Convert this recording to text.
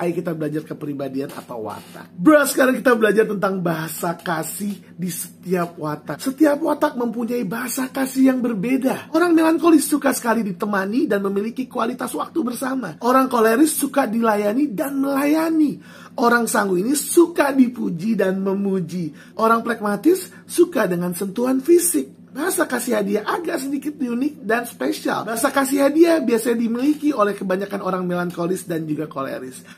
Ayo kita belajar kepribadian atau watak. Bro, sekarang kita belajar tentang bahasa kasih di setiap watak. Setiap watak mempunyai bahasa kasih yang berbeda. Orang melankolis suka sekali ditemani dan memiliki kualitas waktu bersama. Orang koleris suka dilayani dan melayani. Orang sanggup ini suka dipuji dan memuji. Orang pragmatis suka dengan sentuhan fisik. Bahasa kasih hadiah agak sedikit unik dan spesial. Bahasa kasih hadiah biasanya dimiliki oleh kebanyakan orang melankolis dan juga koleris.